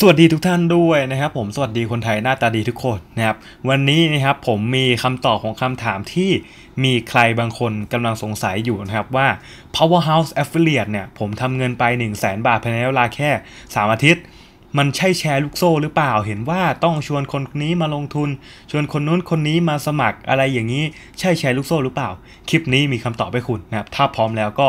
สวัสดีทุกท่านด้วยนะครับผมสวัสดีคนไทยหน้าตาดีทุกคนนะครับวันนี้นะครับผมมีคำตอบของคำถามที่มีใครบางคนกำลังสงสัยอยู่นะครับว่า powerhouse affiliate เนี่ยผมทำเงินไป 1 0 0 0 0แบาทภายในเวลาแค่ 3 อาทิตย์ มันใช่แชร์ลูกโซ่หรือเปล่าเห็นว่าต้องชวนคนนี้มาลงทุน ชวนคนนู้นคนนี้มาสมัครอะไรอย่างนี้ใช่แชร์ลูกโซ่หรือเปล่า คลิปนี้มีคำตอบให้คุณนะครับถ้าพร้อมแล้วก็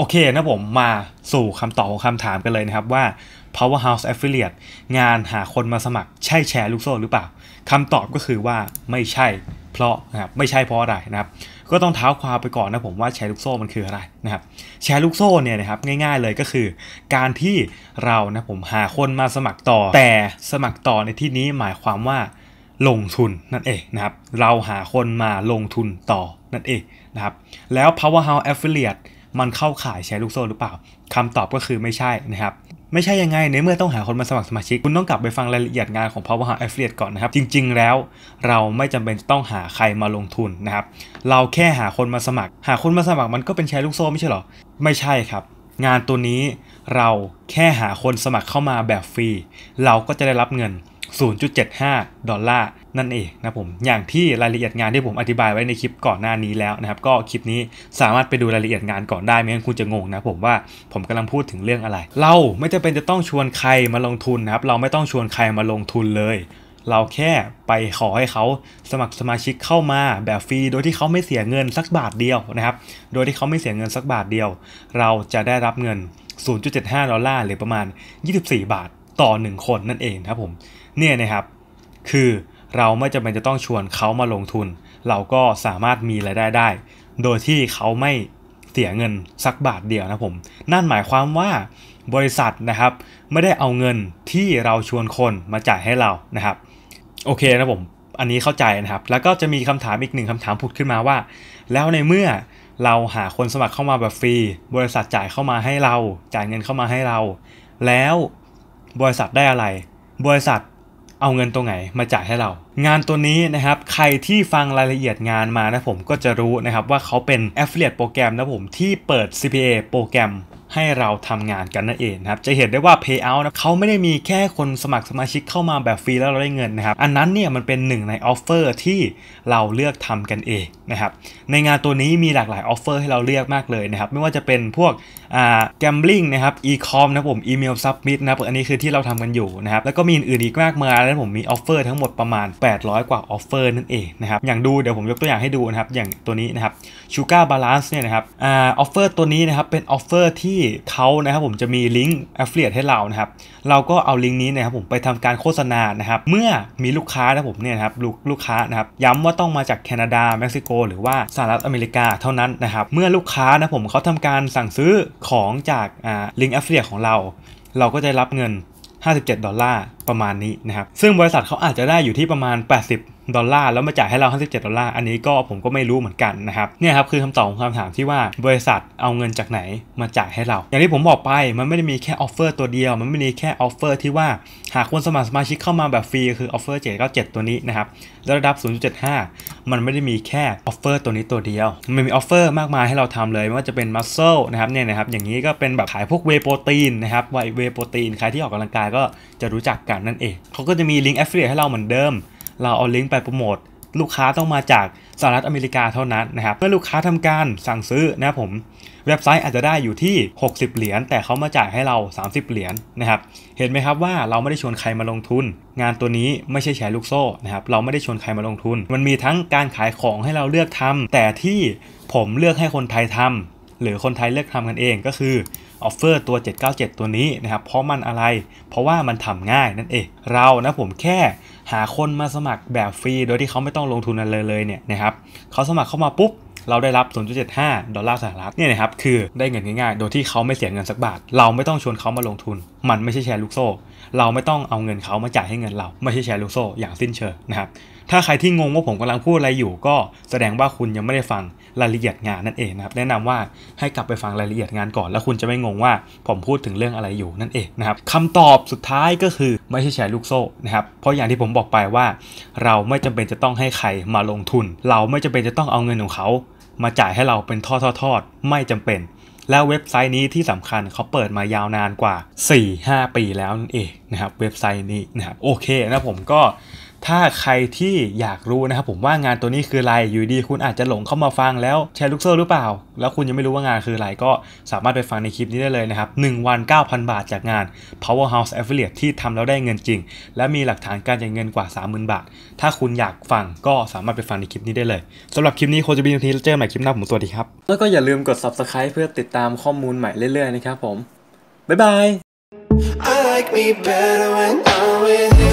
โอเคนะผมมาสู่คำตอบของคำถามกันเลยนะครับว่า powerhouse affiliate งานหาคนมาสมัครใช่แชร์ลูกโซ่ หรือเปล่าคำตอบก็คือว่าไม่ใช่เพราะนะครับไม่ใช่เพราะอะไรนะครับก็ต้องเท้าความไปก่อนนะผมว่าแชร์ลูกโซ่มันคืออะไรนะครับแชร์ลูกโซ่เนี่ยนะครับง่ายๆเลยก็คือการที่เรานะผมหาคนมาสมัครต่อ แต่สมัครต่อในที่นี้หมายความว่าลงทุนนั่นเองนะครับเราหาคนมาลงทุนต่อนั่นเองนะครับแล้ว powerhouse affiliate มันเข้าข่ายแชร์ลูกโซ่หรือเปล่า คำตอบก็คือไม่ใช่นะครับ ไม่ใช่ยังไงในเมื่อต้องหาคนมาสมัครสมาชิก คุณต้องกลับไปฟังรายละเอียดงานของ Power Hub Affiliate ก่อนนะครับ จริงๆ แล้วเราไม่จำเป็นต้องหาใครมาลงทุนนะครับ เราแค่หาคนมาสมัคร หาคนมาสมัครมันก็เป็นแชร์ลูกโซ่ไม่ใช่หรอ ไม่ใช่ครับ งานตัวนี้เราแค่หาคนสมัครเข้ามาแบบฟรี เราก็จะได้รับเงิน0.75ดอลลาร์นั่นเองนะผมอย่างที่รายละเอียดงานที่ผมอธิบายไว้ในคลิปก่อนหน้านี้แล้วนะครับก็คลิปนี้สามารถไปดูรายละเอียดงานก่อนได้ไม่งั้นคุณจะงงนะผมว่าผมกำลังพูดถึงเรื่องอะไร เราไม่จำเป็นจะต้องชวนใครมาลงทุนนะครับ เราไม่ต้องชวนใครมาลงทุนเลย เราแค่ไปขอให้เขาสมัครสมาชิกเข้ามาแบบฟรีโดยที่เขาไม่เสียเงินสักบาทเดียวนะครับโดยที่เขาไม่เสียเงินสักบาทเดียว เราจะได้รับเงิน 0.75ดอลลาร์หรือประมาณ 24 บาทต่อ 1 คนนั่นเองครับผมเนี่ยนะครับคือเราไม่จำเป็นจะต้องชวนเขามาลงทุน เราก็สามารถมีรายได้ได้ โดยที่เขาไม่เสียเงินสักบาทเดียวนะผมนั่นหมายความว่าบริษัทนะครับ ไม่ได้เอาเงินที่เราชวนคนมาจ่ายให้เรานะครับ โอเคนะผมอันนี้เข้าใจนะครับ แล้วก็จะมีคำถามอีกหนึ่งคำถามผุดขึ้นมาว่า แล้วในเมื่อเราหาคนสมัครเข้ามาแบบฟรีบริษัทจ่ายเข้ามาให้เรา จ่ายเงินเข้ามาให้เรา แล้วบริษัทได้อะไร บริษัทเอาเงินตรงไหนมาจ่ายให้เรางานตัวนี้นะครับใครที่ฟังรายละเอียดงานมานะผมก็จะรู้นะครับว่าเขาเป็น Affiliate โปรแกรมนะผมที่เปิด CPA โปรแกรมให้เราทำงานกันนั่นเองนะครับจะเห็นได้ว่า Payout นะเขาไม่ได้มีแค่คนสมัครสมาชิกเข้ามาแบบฟรีแล้วเราได้เงินนะครับอันนั้นเนี่ยมันเป็นหนึ่งในออฟเฟอร์ที่เราเลือกทำกันเองนะครับในงานตัวนี้มีหลากหลายออฟเฟอร์ให้เราเลือกมากเลยนะครับไม่ว่าจะเป็นพวกอ่า gambling นะครับ e-com นะผม email submit นะอันนี้คือที่เราทำกันอยู่นะครับแล้วก็มีอื่นอีกมากมายแล้วผมมีออฟเฟอร์ทั้งหมดประมาณ800 กว่าออฟเฟอร์นั่นเองนะครับ อย่างดูเดี๋ยวผมยกตัวอย่างให้ดูนะครับ อย่างตัวนี้นะครับ ชูการ์บาลานซ์เนี่ยนะครับออฟเฟอร์ตัวนี้นะครับเป็นออฟเฟอร์ที่เขานะครับผมจะมีลิงก์แอฟเฟ i ร์ให้เรานะครับ เราก็เอาลิงก์นี้นะครับผมไปทำการโฆษณานะครับ เมื่อมีลูกค้านะผมเนี่ยนะครับลูกลูกค้านะครับ ย้ำว่าต้องมาจากแคนาดาเม็กซิโกหรือว่าสหรัฐอเมริกาเท่านั้นนะครับ เมื่อลูกค้านะผมเขาทำการสั่งซื้อของจากลิงก์แอฟเฟ i ร์ของเรา เราก็จะรับเงิน57ดอลลาร์ประมาณนี้นะครับ ซึ่งบริษัทเขาอาจจะได้อยู่ที่ประมาณ 80ดอลลาร์แล้วมาจ่ายให้เรา57ดอลลาร์อันนี้ก็ผมก็ไม่รู้เหมือนกันนะครับเนี่ยครับคือคำตอบของคำถามที่ว่าบริษัทเอาเงินจากไหนมาจ่ายให้เรา อย่างที่ผมบอกไปมันไม่ได้มีแค่ออฟเฟอร์ตัวเดียว มันไม่มีแค่ออฟเฟอร์ที่ว่าหากคนสมัครสมาชิกเข้ามาแบบฟรีคือออฟเฟอร์797ตัวนี้นะครับแล้วระดับ 0.75 มันไม่ได้มีแค่ออฟเฟอร์ตัวนี้ตัวเดียวมันมีออฟเฟอร์มากมายให้เราทำเลยไม่ว่าจะเป็นมัสเซลนะครับเนี่ยนะครับอย่างนี้ก็เป็นแบบขายพวกเวโปรตีนนะครับไวเวโปรตีนใครที่ออกกำลังกายก็จะรู้จักกันนั่นเองเขาก็จะมีลิงก์แอฟเฟ์ให้เราเหมือนเดิมเราเอาลิงก์ไปโปรโมท ลูกค้าต้องมาจากสหรัฐอเมริกาเท่านั้นนะครับเมื่อลูกค้าทำการสั่งซื้อนะผมเว็บไซต์อาจจะได้อยู่ที่ 60 เหรียญแต่เขามาจ่ายให้เรา 30 เหรียญนะครับเห็นไหมครับว่าเราไม่ได้ชวนใครมาลงทุน งานตัวนี้ไม่ใช่แชร์ลูกโซ่นะครับเราไม่ได้ชวนใครมาลงทุน มันมีทั้งการขายของให้เราเลือกทำ แต่ที่ผมเลือกให้คนไทยทำ หรือคนไทยเลือกทำกันเองก็คือออฟเฟอร์ตัว 797 ตัวนี้นะครับเพราะมันอะไร เพราะว่ามันทำง่ายนั่นเองเรานะผมแค่หาคนมาสมัครแบบฟรี โดยที่เขาไม่ต้องลงทุนอะไรเลยเนี่ยนะครับเขาสมัครเข้ามาปุ๊บเราได้รับ0.75ดอลลาร์สหรัฐเนี่ยนะครับ คือได้เงินง่ายๆ โดยที่เขาไม่เสียเงินสักบาทเราไม่ต้องชวนเขามาลงทุน มันไม่ใช่แชร์ลูกโซ่เราไม่ต้องเอาเงินเขามาจ่ายให้เงินเราไม่ใช่แชร์ลูกโซ่อย่างสิ้นเชิงนะครับถ้าใครที่งงว่าผมกำลังพูดอะไรอยู่ก็แสดงว่าคุณยังไม่ได้ฟังรายละเอียดงานนั่นเองนะครับแนะนำว่าให้กลับไปฟังรายละเอียดงานก่อนแล้วคุณจะไม่งงว่า ผมพูดถึงเรื่องอะไรอยู่นั่นเองนะครับคำตอบสุดท้ายก็คือไม่ใช่แชร์ลูกโซ่นะครับเพราะอย่างที่ผมบอกไปว่า เราไม่จำเป็นจะต้องให้ใครมาลงทุน เราไม่จำเป็นจะต้องเอาเงินของเขา มาจ่ายให้เราเป็นทอดทอดไม่จำเป็น แล้วเว็บไซต์นี้ที่สำคัญเขาเปิดมายาวนานกว่า4-5ปีแล้วนั่นเองนะครับเว็บไซต์นี้นะครับโอเคนะผมก็ถ้าใครที่อยากรู้นะครับผมว่างานตัวนี้คืออะไรอยู่ดีคุณอาจจะหลงเข้ามาฟังแล้วแชร์ลูกโซ่หรือเปล่า แล้วคุณยังไม่รู้ว่างานคืออะไรก็สามารถไปฟังในคลิปนี้ได้เลยนะครับ 1 วัน 9,000 บาทจากงาน Powerhouse Affiliate ที่ทำแล้วได้เงินจริง และมีหลักฐานการจ่ายเงินกว่า 30,000 บาท ถ้าคุณอยากฟังก็สามารถไปฟังในคลิปนี้ได้เลยสำหรับคลิปนี้โคจะบินทีแล้วเจอใหม่คลิปหน้าผมสวัสดีครับแล้วก็อย่าลืมกด subscribe เพื่อติดตามข้อมูลใหม่เรื่อยๆนะครับผมบ๊ายบาย I like me better when I'm with you